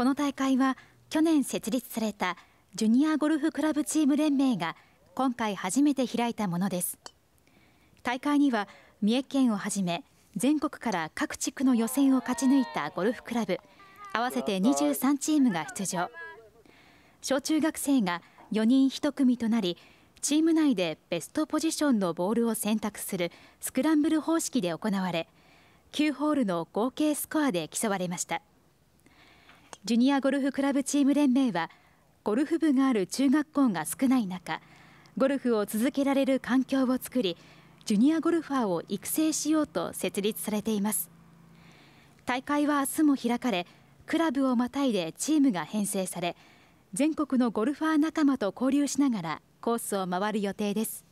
この大会は去年設立されたジュニアゴルフクラブチーム連盟が今回初めて開いたものです大会には三重県をはじめ全国から各地区の予選を勝ち抜いたゴルフクラブ合わせて23チームが出場小中学生が4人1組となりチーム内でベストポジションのボールを選択するスクランブル方式で行われ9ホールの合計スコアで競われましたジュニアゴルフクラブチーム連盟はゴルフ部がある中学校が少ない中ゴルフを続けられる環境を作りジュニアゴルファーを育成しようと設立されています大会は明日も開かれクラブをまたいでチームが編成され全国のゴルファー仲間と交流しながらコースを回る予定です